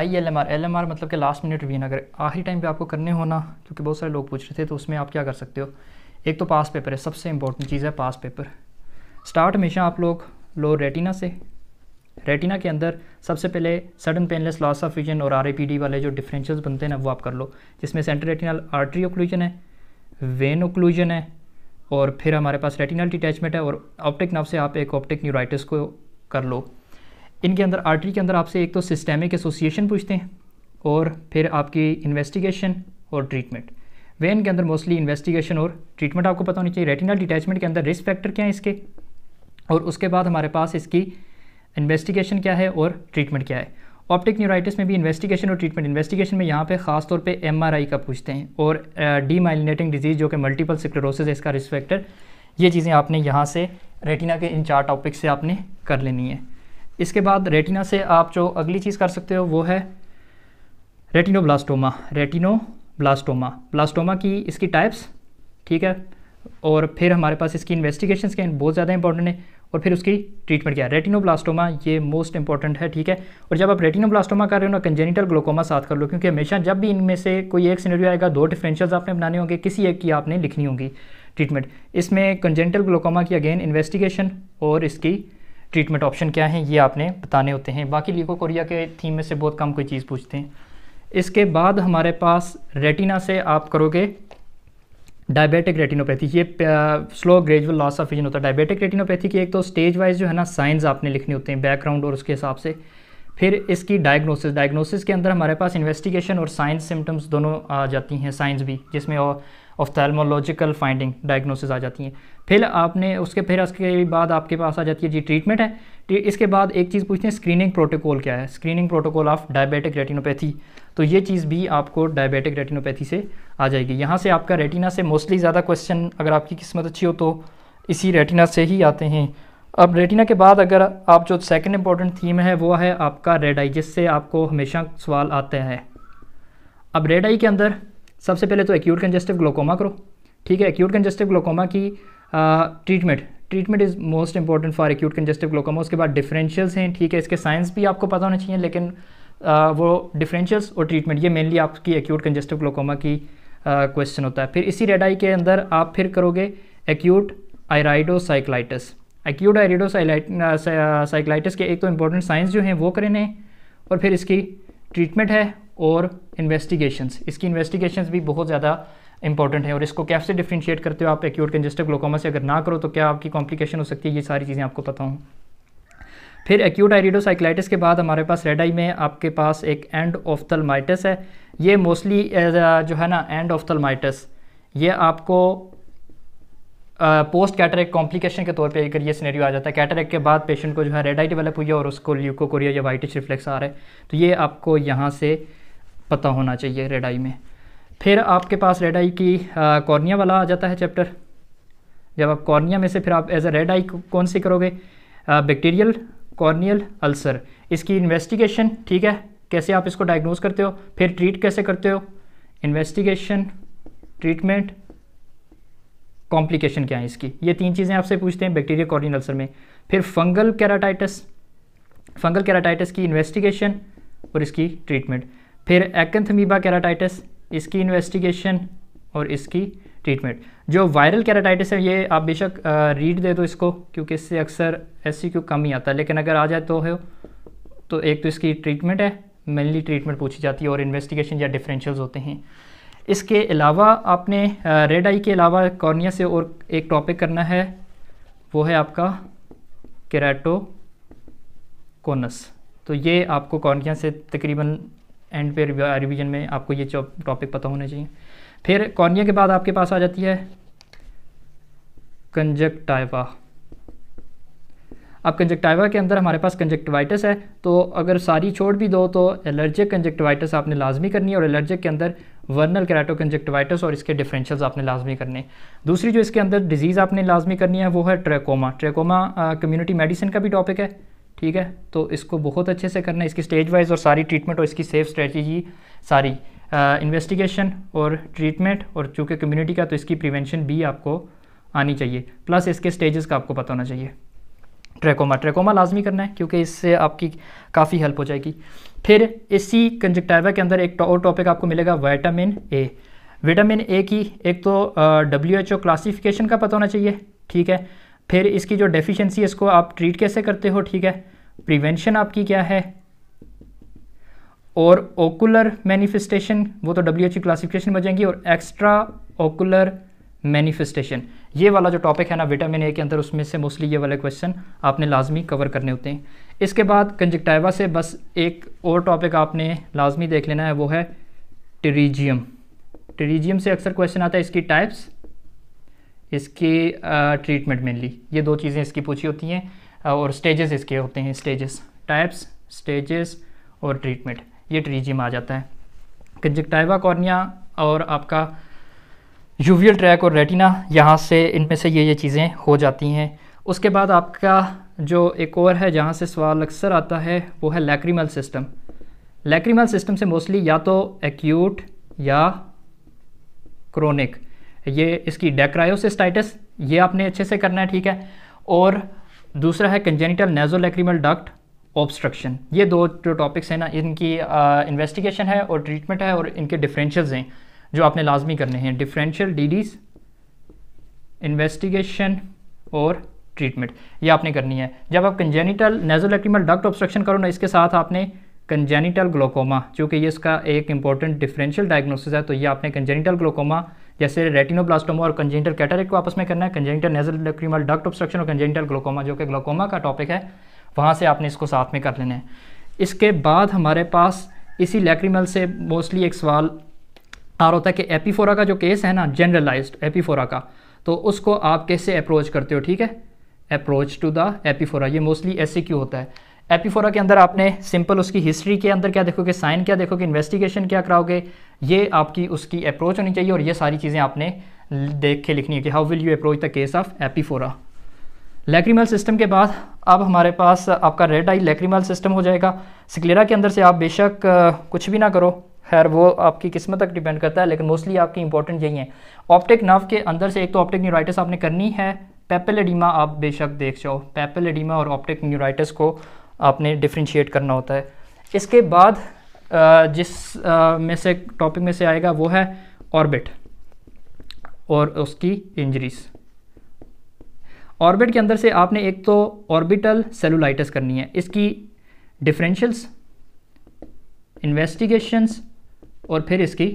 आई L M R L M R मतलब कि last minute Wien अगर आखिरी टाइम पे आपको करने होना क्योंकि बहुत सारे लोग पूछ रहे थे तो उसमें आप क्या कर सकते हो एक तो पास पेपर है सबसे इंपॉर्टेंट चीज़ है पास पेपर स्टार्ट हमेशा आप लोग लो रेटिना से रेटिना के अंदर सबसे पहले sudden painless loss of vision और आर वाले जो डिफरेंशियल बनते हैं ना वो आप कर लो जिसमें सेंटर रेटिनल आर्ट्री ओक्लूजन है वेन ओक्लूजन है और फिर हमारे पास रेटिनल डिटैचमेंट है और ऑप्टिक नाव से आप एक ऑप्टिक न्यूराइटिस को कर लो इनके अंदर आर्टरी के अंदर आपसे एक तो सिस्टेमिक एसोसिएशन पूछते हैं और फिर आपकी इन्वेस्टिगेशन और ट्रीटमेंट वेन के अंदर मोस्टली इन्वेस्टिगेशन और ट्रीटमेंट आपको पता होनी चाहिए रेटिनल डिटैचमेंट के अंदर रिस्क फैक्टर क्या है इसके और उसके बाद हमारे पास इसकी इन्वेस्टिगेशन क्या है और ट्रीटमेंट क्या है ऑप्टिक न्यूराइटिस में भी इन्वेस्टिगेशन और ट्रीटमेंट इन्वेस्टिगेशन में यहाँ पे खास तौर पे एमआरआई का पूछते हैं और डीमाइलिनेटिंग डिजीज़ जो कि मल्टीपल सिक्लोरोसिस है इसका रिस्क फैक्टर ये चीज़ें आपने यहाँ से रेटिना के इन चार टॉपिक से आपने कर लेनी है इसके बाद रेटिना से आप जो अगली चीज़ कर सकते हो वो है रेटिनोब्लास्टोमा रेटिनोब्लास्टोमा ब्लास्टोमा की इसकी टाइप्स ठीक है और फिर हमारे पास इसकी इन्वेस्टिगेशन के बहुत ज़्यादा इंपॉर्टेंट है और फिर उसकी ट्रीटमेंट क्या है रेटिनोब्लास्टोमा ये मोस्ट इंपॉर्टेंट है ठीक है और जब आप रेटिनोब्लास्टोमा कर रहे हो ना कंजेनिटल ग्लोकोमा साथ कर लो क्योंकि हमेशा जब भी इनमें से कोई एक सीनरी आएगा दो डिफरेंशियल्स आपने बनाने होंगे किसी एक की आपने लिखनी होगी ट्रीटमेंट इसमें कंजेनिटल ग्लोकोमा की अगेन इन्वेस्टिगेशन और इसकी ट्रीटमेंट ऑप्शन क्या हैं ये आपने बताने होते हैं बाकी लीको कोरिया के थीम में से बहुत कम कोई चीज़ पूछते हैं इसके बाद हमारे पास रेटिना से आप करोगे डायबिटिक रेटिनोपैथी ये slow gradual loss of vision होता है डायबिटिक रेटिनोपैथी की एक तो स्टेज वाइज जो है ना साइंस आपने लिखने होते हैं बैकग्राउंड और उसके हिसाब से फिर इसकी डायग्नोसिस डायग्नोसिस के अंदर हमारे पास इन्वेस्टिगेशन और साइंस सिम्टम्स दोनों आ जाती हैं साइंस भी जिसमें ऑफ्थेलमोलॉजिकल फाइंडिंग डायग्नोसिस आ जाती हैं फिर आपने उसके फिर उसके बाद आपके पास आ जाती है जी ट्रीटमेंट है तो इसके बाद एक चीज़ पूछते हैं स्क्रीनिंग प्रोटोकॉल क्या है screening protocol of diabetic retinopathy तो ये चीज़ भी आपको डायबिटिक रेटिनोपैथी से आ जाएगी यहाँ से आपका रेटिना से मोस्टली ज़्यादा क्वेश्चन अगर आपकी किस्मत अच्छी हो तो इसी रेटिना से ही आते हैं अब रेटिना के बाद अगर आप जो सेकंड इम्पॉर्टेंट थीम है वो है आपका रेड आई जिससे आपको हमेशा सवाल आते हैं अब रेड आई के अंदर सबसे पहले तो एक्यूट कंजेस्टिव ग्लोकोमा करो ठीक है एक्यूट कंजेस्टिव ग्लोकोमा की treatment treatment is most important for acute congestive glaucoma उसके बाद डिफरेंशियल्स हैं ठीक है इसके साइंस भी आपको पता होना चाहिए लेकिन आ, वो डिफरेंशियल्स और ट्रीटमेंट ये मेनली आपकी एक्यूट कंजेस्टिव ग्लोकोमा की क्वेश्चन होता है फिर इसी रेड आई के अंदर आप फिर करोगे एक्यूट आयराइडोसाइक्लाइटिस एक्यूट एरिडो साइक्लाइटिस के एक तो इम्पोर्टेंट साइंस जो हैं वो करने हैं और फिर इसकी ट्रीटमेंट है और इन्वेस्टिगेशंस इसकी इन्वेस्टिगेशंस भी बहुत ज़्यादा इंपॉर्टेंट है और इसको कैसे डिफ्रेंशिएट करते हो आप एक्यूट कंजेस्टिव ग्लोकोमा से अगर ना करो तो क्या आपकी कॉम्प्लिकेशन हो सकती है ये सारी चीज़ें आपको पता हूँ फिर एक्यूट आइरिडोसाइक्लाइटिस के बाद हमारे पास रेड आई में आपके पास एक एंड ऑफ ऑफ्थलमाइटिस है ये मोस्टली uh, जो है ना एंड ऑफ ऑफ्थलमाइटिस ये आपको पोस्ट कैटरेक कॉम्प्लिकेशन के तौर पे अगर ये सिनेरियो आ जाता है कैटरेक के बाद पेशेंट को जो है रेड आई डेवलप हुई है और उसको ल्यूकोकोरिया या वाइटिश रिफ्लेक्स आ रहा है तो ये आपको यहाँ से पता होना चाहिए रेड आई में फिर आपके पास रेड आई की कॉर्निया वाला आ जाता है चैप्टर जब आप कॉर्निया में से फिर आप एज अ रेड आई कौन सी करोगे बैक्टीरियल कॉर्नियल अल्सर इसकी इन्वेस्टिगेशन ठीक है कैसे आप इसको डायग्नोज करते हो फिर ट्रीट कैसे करते हो इन्वेस्टिगेशन ट्रीटमेंट कॉम्प्लिकेशन क्या है इसकी ये तीन चीज़ें आपसे पूछते हैं बैक्टीरिया कॉर्डिन अल्सर में फिर फंगल कैराटाइटस फंगल कैराटाइटस की इन्वेस्टिगेशन और इसकी ट्रीटमेंट फिर एक्नथमीबा कैराटाइटस इसकी इन्वेस्टिगेशन और इसकी ट्रीटमेंट जो वायरल कैराटाइटिस है ये आप बेशक रीड दे दो इसको क्योंकि इससे अक्सर एस कम ही आता है लेकिन अगर आ जाए तो है तो एक तो इसकी ट्रीटमेंट है मेनली ट्रीटमेंट पूछी जाती है और इन्वेस्टिगेशन या डिफरेंशियल्स होते हैं इसके अलावा आपने रेड आई के अलावा कॉर्निया से और एक टॉपिक करना है वो है आपका कोनस तो ये आपको कॉर्निया से तकरीबन एंड पे रिवीजन में आपको ये टॉपिक पता होना चाहिए फिर कॉर्निया के बाद आपके पास आ जाती है कंजक्टाइवा अब कंजक्टाइवा के अंदर हमारे पास कंजक्टिवाइटिस है तो अगर सारी छोड़ भी दो तो एलर्जिक कंजक्टिवाइटिस आपने लाजमी करनी है और एलर्जिक के अंदर वर्नल कंजेक्टिवाइटस और इसके डिफरेंशियल्स आपने लाजमी करने दूसरी जो इसके अंदर डिजीज़ आपने लाजमी करनी है वो है ट्रेकोमा ट्रेकोमा कम्युनिटी मेडिसिन का भी टॉपिक है ठीक है तो इसको बहुत अच्छे से करना है इसकी स्टेज वाइज और सारी ट्रीटमेंट और इसकी सेफ स्ट्रेटजी सारी इन्वेस्टिगेशन और ट्रीटमेंट और चूँकि कम्युनिटी का तो इसकी प्रिवेंशन भी आपको आनी चाहिए प्लस इसके स्टेजेस का आपको पता होना चाहिए ट्रेकोमा ट्रेकोमा लाजमी करना है क्योंकि इससे आपकी काफ़ी हेल्प हो जाएगी फिर इसी कंजक्टाइवा के अंदर एक और टॉपिक आपको मिलेगा वाइटामिन ए विटामिन ए की एक तो डब्ल्यू एच ओ क्लासीफिकेशन का पता होना चाहिए ठीक है फिर इसकी जो डेफिशिएंसी है इसको आप ट्रीट कैसे करते हो ठीक है प्रिवेंशन आपकी क्या है और ओकुलर मैनिफेस्टेशन वो तो डब्ल्यू एच ओ क्लासीफिकेशन बन जाएंगी और एक्स्ट्रा ओकुलर मैनिफेस्टेशन ये वाला जो टॉपिक है ना विटामिन ए के अंदर उसमें से मोस्टली ये वाले क्वेश्चन आपने लाजमी कवर करने होते हैं इसके बाद कंजक्टाइवा से बस एक और टॉपिक आपने लाजमी देख लेना है वो है टेरीजियम टेरीजियम से अक्सर क्वेश्चन आता है इसकी टाइप्स इसकी ट्रीटमेंट मेनली ये दो चीज़ें इसकी पूछी होती हैं और स्टेजेस इसके होते हैं स्टेजेस टाइप्स स्टेजेस और ट्रीटमेंट ये ट्रीजियम आ जाता है कंजक्टाइवा कॉर्निया और आपका यूवियल ट्रैक और रेटिना यहाँ से इनमें से ये ये चीज़ें हो जाती हैं उसके बाद आपका जो एक और है जहाँ से सवाल अक्सर आता है वो है लैक्रीमल सिस्टम लैक्रीमल सिस्टम से मोस्टली या तो एक्यूट या क्रोनिक ये इसकी डेक्रायोसिस्टाइटिस ये आपने अच्छे से करना है ठीक है और दूसरा है कंजेनिटल नेजोलैक्रीमल डक्ट ऑब्स्ट्रक्शन ये दो जो टॉपिक्स हैं ना इनकी इन्वेस्टिगेशन है और ट्रीटमेंट है और इनके डिफरेंशियल्स हैं जो आपने लाजमी करने हैं डिफरेंशियल डीडीज इन्वेस्टिगेशन और ट्रीटमेंट ये आपने करनी है जब आप कंजेनिटल नेजोलेक्टिमल डक्ट ऑब्स्ट्रक्शन करो ना इसके साथ आपने कंजेनिटल ग्लोकोमा चूँकि ये इसका एक इंपॉर्टेंट डिफरेंशियल डायग्नोसिस है तो ये आपने कंजेनिटल ग्लोकोमा जैसे रेटिनोब्लास्टोमा और कंजेनिटल कैटरिक को आपस में करना है कंजेनिटल नेजोलेक्टिमल डक्ट ऑब्स्ट्रक्शन और कंजेनिटल ग्लोकोमा जो कि ग्लोकोमा का टॉपिक है वहाँ से आपने इसको साथ में कर लेना है इसके बाद हमारे पास इसी लैक्रीमल से मोस्टली एक सवाल और होता है कि एपीफोरा का जो केस है ना जनरलाइज्ड एपीफोरा का तो उसको आप कैसे अप्रोच करते हो ठीक है अप्रोच टू द एपीफोरा ये मोस्टली ऐसे क्यों होता है एपीफोरा के अंदर आपने सिंपल उसकी हिस्ट्री के अंदर क्या देखोगे साइन क्या देखोगे इन्वेस्टिगेशन क्या कराओगे ये आपकी उसकी अप्रोच होनी चाहिए और ये सारी चीज़ें आपने देख के लिखनी है कि how will you approach the case of epiphora lacrimal system के बाद अब हमारे पास आपका रेड आई लेक्रीमल सिस्टम हो जाएगा सिक्लेरा के अंदर से आप बेशक कुछ भी ना करो खैर वो आपकी किस्मत तक डिपेंड करता है लेकिन मोस्टली आपकी इंपॉर्टेंट यही है ऑप्टिक नर्व के अंदर से एक तो ऑप्टिक न्यूराइटिस आपने करनी है पेपेलेडिमा आप बेशक देख जाओ पेपेलेडिमा और ऑप्टिक न्यूराइटिस को आपने डिफ्रेंशिएट करना होता है इसके बाद जिस में से टॉपिक में से आएगा वो है ऑर्बिट और उसकी इंजरीज़ ऑर्बिट के अंदर से आपने एक तो ऑर्बिटल सेलुलाइटिस करनी है इसकी डिफरेंशियल्स इन्वेस्टिगेशंस और फिर इसकी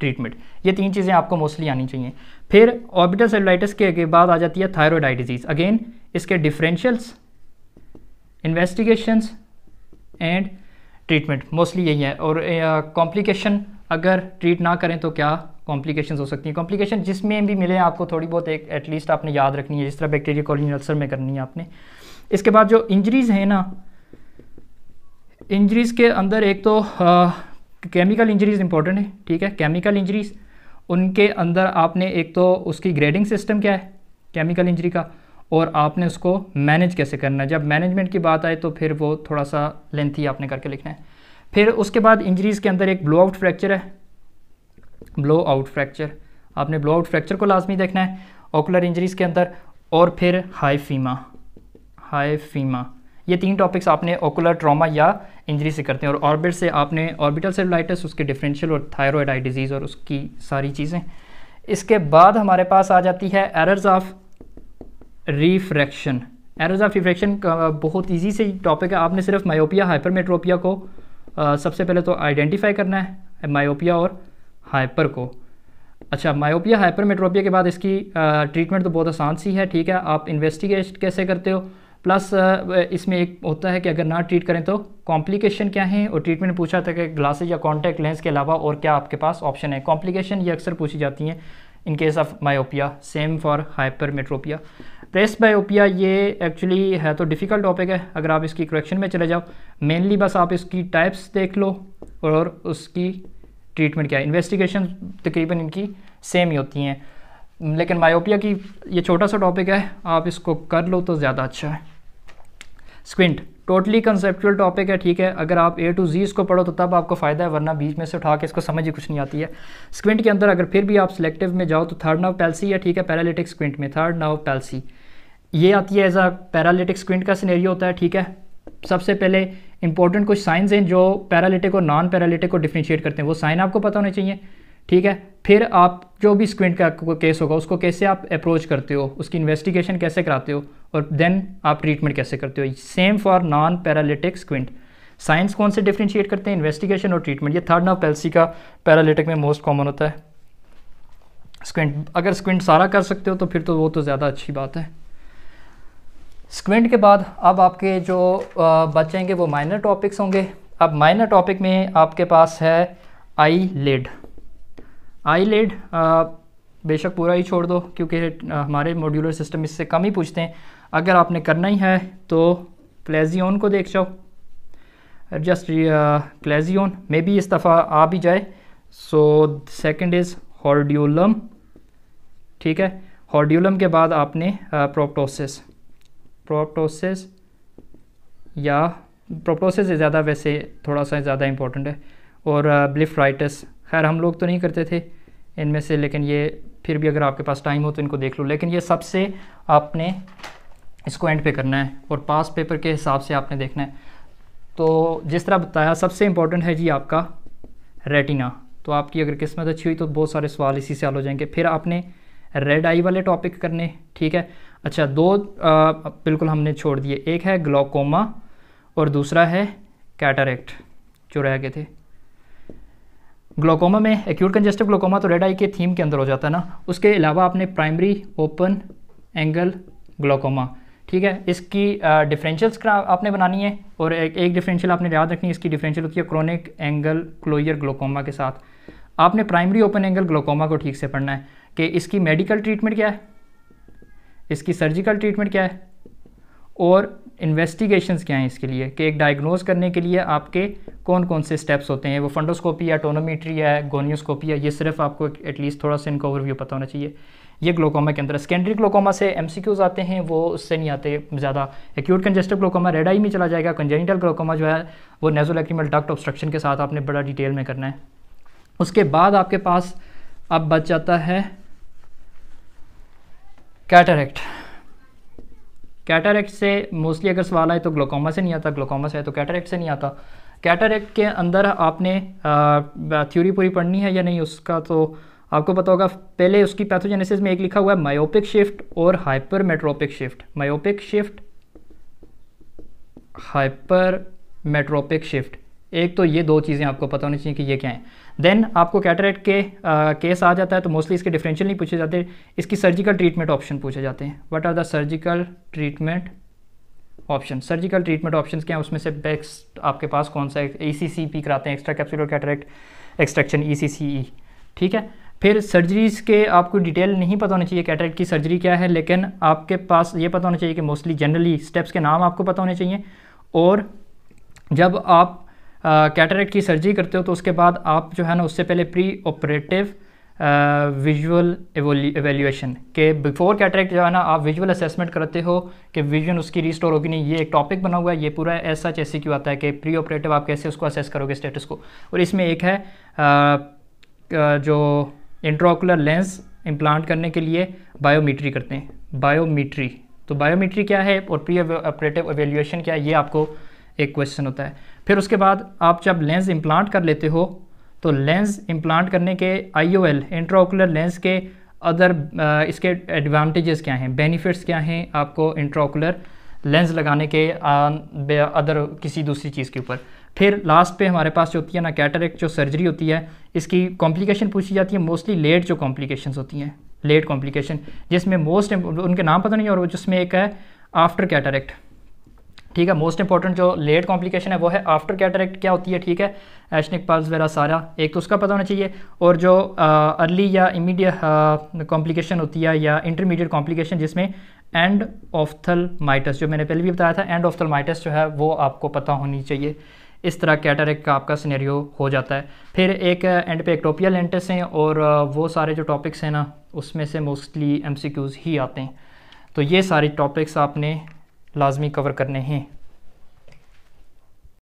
ट्रीटमेंट ये तीन चीज़ें आपको मोस्टली आनी चाहिए फिर ऑर्बिटल सेलुलाइटिस के बाद आ जाती है थायरॉयड आई डिजीज़ अगेन इसके differentials investigations and treatment mostly यही है और कॉम्प्लिकेशन अगर ट्रीट ना करें तो क्या कॉम्प्लिकेशंस हो सकती हैं कॉम्प्लिकेशन जिसमें भी मिले आपको थोड़ी बहुत एक एटलीस्ट आपने याद रखनी है जिस तरह बैक्टीरिया कॉलोनियल अल्सर में करनी है आपने इसके बाद जो इंजरीज़ हैं ना इंजरीज़ के अंदर एक तो केमिकल इंजरीज इंपॉर्टेंट है ठीक है केमिकल इंजरीज उनके अंदर आपने एक तो उसकी ग्रेडिंग सिस्टम क्या है केमिकल इंजरी का और आपने उसको मैनेज कैसे करना है जब मैनेजमेंट की बात आए तो फिर वो थोड़ा सा लेंथी आपने करके लिखना है फिर उसके बाद इंजरीज़ के अंदर एक ब्लो आउट फ्रैक्चर है ब्लो आउट फ्रैक्चर आपने ब्लो आउट फ्रैक्चर को लाजमी देखना है ओकुलर इंजरीज़ के अंदर और फिर हाई फीमा हाई फीमा ये तीन टॉपिक्स आपने ओकुलर ट्रॉमा या इंजरी से करते हैं और ऑर्बिट से आपने ऑर्बिटल सेलुलाइटिस उसके डिफरेंशियल और थायरॉयड आई डिजीज़ और उसकी सारी चीज़ें इसके बाद हमारे पास आ जाती है errors of refraction errors of refraction बहुत ईजी से टॉपिक है आपने सिर्फ मायोपिया हाइपरमेट्रोपिया को आ, सबसे पहले तो आइडेंटिफाई करना है मायोपिया और हाइपर को अच्छा मायोपिया हाइपरमेट्रोपिया के बाद इसकी ट्रीटमेंट तो बहुत आसान सी है ठीक है आप इन्वेस्टिगेट कैसे करते हो प्लस इसमें एक होता है कि अगर ना ट्रीट करें तो कॉम्प्लिकेशन क्या है और ट्रीटमेंट पूछा था कि ग्लासेज या कॉन्टैक्ट लेंस के अलावा और क्या आपके पास ऑप्शन है कॉम्प्लिकेशन ये अक्सर पूछी जाती हैं in case of myopia same for hypermetropia presbyopia ये एक्चुअली है तो डिफ़िकल्ट टॉपिक है अगर आप इसकी करेक्शन में चले जाओ मेनली बस आप इसकी टाइप्स देख लो और उसकी ट्रीटमेंट क्या है इन्वेस्टिगेशन तकरीबन इनकी सेम ही होती हैं लेकिन मायोपिया की ये छोटा सा टॉपिक है आप इसको कर लो तो ज़्यादा अच्छा है स्क्विंट टोटली कंसेप्चुअल टॉपिक है ठीक है अगर आप ए टू जी इसको पढ़ो तो तब आपको फ़ायदा है वरना बीच में से उठा के इसको समझ ही कुछ नहीं आती है स्क्विंट के अंदर अगर फिर भी आप सिलेक्टिव में जाओ तो थर्ड नाव पैलसी है ठीक है पैरालिटिक स्क्विंट में थर्ड नाव पैलसी ये आती है एज अ पैरालिटिक स्क्विंट का सीनेरियो होता है ठीक है सबसे पहले इंपॉर्टेंट कुछ साइंस हैं जो पैरालिटिक और नॉन पैरालिटिक को डिफ्रेंशिएट करते हैं वो साइन आपको पता होने चाहिए ठीक है फिर आप जो भी स्क्विंट का केस होगा उसको कैसे आप अप्रोच करते हो उसकी इन्वेस्टिगेशन कैसे कराते हो और देन आप ट्रीटमेंट कैसे करते हो same for non paralytic squint signs कौन से डिफ्रेंशिएट करते हैं इन्वेस्टिगेशन और ट्रीटमेंट ये थर्ड नाव पेल्सी का पैरालिटिक में मोस्ट कॉमन होता है स्क्विंट अगर स्क्विंट सारा कर सकते हो तो फिर तो वो तो ज़्यादा अच्छी बात है स्क्विंट के बाद अब आपके जो बचेंगे वो माइनर टॉपिक्स होंगे अब माइनर टॉपिक में आपके पास है आई लेड आई लेड बेशक पूरा ही छोड़ दो क्योंकि हमारे मॉड्यूलर सिस्टम इससे कम ही पूछते हैं अगर आपने करना ही है तो क्लेजियन को देख जाओ जस्ट क्लेजियन मे बी इस दफ़ा आ भी जाए सो सेकंड इज़ हॉर्ड्यूलम ठीक है हॉर्ड्यूलम के बाद आपने प्रोप्टोसिस प्रोप्टोसिस या प्रोप्टोसिस ज़्यादा वैसे थोड़ा सा ज़्यादा इम्पोर्टेंट है और ब्लिफ्राइटिस खैर हम लोग तो नहीं करते थे इनमें से लेकिन ये फिर भी अगर आपके पास टाइम हो तो इनको देख लो लेकिन ये सबसे आपने इसको एंड पे करना है और पास पेपर के हिसाब से आपने देखना है तो जिस तरह बताया सबसे इम्पॉर्टेंट है जी आपका रेटिना तो आपकी अगर किस्मत अच्छी हुई तो बहुत सारे सवाल इसी से हल हो जाएंगे फिर आपने रेड आई वाले टॉपिक करने ठीक है अच्छा दो आ, बिल्कुल हमने छोड़ दिए एक है ग्लोकोमा और दूसरा है कैटरेक्ट जो रह गए थे ग्लोकोमा में एक्यूट कंजेस्टिव ग्लोकोमा तो रेड आई के थीम के अंदर हो जाता है ना उसके अलावा आपने प्राइमरी ओपन एंगल ग्लोकोमा ठीक है इसकी डिफरेंशियल्स आपने बनानी है और एक, एक डिफरेंशियल आपने याद रखनी है इसकी डिफरेंशियल होती है क्रोनिक एंगल क्लोयर ग्लोकोमा के साथ आपने प्राइमरी ओपन एंगल ग्लोकोमा को ठीक से पढ़ना है कि इसकी मेडिकल ट्रीटमेंट क्या है इसकी सर्जिकल ट्रीटमेंट क्या है और इन्वेस्टिगेशंस क्या हैं इसके लिए कि एक डायग्नोज करने के लिए आपके कौन कौन से स्टेप्स होते हैं वो फंडोस्कोपी या टोनोमीट्री है गोनियोस्कोपी है ये सिर्फ आपको एटलीस्ट थोड़ा सा इनका ओवरव्यू पता होना चाहिए ये ग्लोकोमा के अंदर सेकेंडरी ग्लोकोमा से एम आते हैं वो उससे नहीं आते ज़्यादा acute congestive glaucoma red eye में चला जाएगा कंजेनिटल ग्लोकोमा जो है वो नेजोलैक्रीमल डक्ट ऑब्स्ट्रक्शन के साथ आपने बड़ा डिटेल में करना है उसके बाद आपके पास अब बच जाता है कैटरेक्ट कैटारेक्ट से मोस्टली अगर सवाल आए तो ग्लोकोमा से नहीं आता ग्लोकोमा से आए तो कैटारेक्ट से नहीं आता कैटारेक्ट के अंदर आपने थ्योरी पूरी पढ़नी है या नहीं उसका तो आपको पता होगा पहले उसकी पैथोजेनेसिस में एक लिखा हुआ है मायोपिक शिफ्ट और hypermetropic shift myopic shift hypermetropic shift एक तो ये दो चीज़ें आपको पता होनी चाहिए कि ये क्या है देन आपको कैटरेट के केस आ जाता है तो मोस्टली इसके डिफरेंशियल नहीं पूछे जाते इसकी सर्जिकल ट्रीटमेंट ऑप्शन पूछे जाते हैं what are the surgical treatment option surgical treatment option क्या हैं उसमें से बेस्ट आपके पास कौन सा ए सी सी पी कराते हैं extra capsular cataract extraction E C C E ठीक है फिर सर्जरीज़ के आपको डिटेल नहीं पता होना चाहिए कैटरेक्ट की सर्जरी क्या है लेकिन आपके पास ये पता होना चाहिए कि मोस्टली जनरली स्टेप्स के नाम आपको पता होने चाहिए और जब आप कैटरेक्ट की सर्जरी करते हो तो उसके बाद आप जो है ना उससे पहले प्री ऑपरेटिव विजुअल एवेल्यूएशन के बिफोर कैटरेक्ट जो है ना आप विजुअल असेसमेंट करते हो कि विजन उसकी रिस्टोर होगी नहीं ये एक टॉपिक बना हुआ है ये पूरा ऐसा चैसे क्यों आता है कि प्री ऑपरेटिव आप कैसे उसको असेस करोगे स्टेटस को और इसमें एक है आ, जो इंट्रोकुलर लेंस इम्प्लांट करने के लिए बायोमीट्री करते हैं बायोमीट्री तो बायोमीट्री क्या है और प्री ऑपरेटिव एवेल्यूएशन क्या है ये आपको एक क्वेश्चन होता है फिर उसके बाद आप जब लेंस इम्प्लांट कर लेते हो तो लेंस इम्प्लांट करने के I O L intraocular lens के अदर uh, इसके एडवांटेजेस क्या हैं बेनिफिट्स क्या हैं आपको इंट्राओकुलर लेंस लगाने के अदर uh, किसी दूसरी चीज़ के ऊपर फिर लास्ट पे हमारे पास जो होती है ना कैटरेक्ट जो सर्जरी होती है इसकी कॉम्प्लिकेशन पूछी जाती है मोस्टली लेट जो कॉम्प्लिकेशन होती हैं लेट कॉम्प्लिकेशन जिसमें मोस्ट उनके नाम पता नहीं और जिसमें एक है आफ्टर कैटरेक्ट ठीक है मोस्ट इंपॉर्टेंट जो लेट कॉम्प्लिकेशन है वो है आफ्टर कैटरेक्ट क्या होती है ठीक है एशनिक पल्स वगैरह सारा एक तो उसका पता होना चाहिए और जो अर्ली uh, या इमीडिएट कॉम्प्लिकेशन uh, होती है या इंटरमीडिएट कॉम्प्लिकेशन जिसमें एंड ऑफ्थल माइटस जो मैंने पहले भी बताया था एंड ऑफ्थल माइटस जो है वो आपको पता होनी चाहिए इस तरह कैटरेक्ट का आपका सिनेरियो हो जाता है फिर एक एंड uh, पे एक्टोपिया लेंटस हैं और वो सारे जो टॉपिक्स हैं ना उसमें से मोस्टली एम ही आते हैं तो ये सारे टॉपिक्स आपने लाजमी कवर करने हैं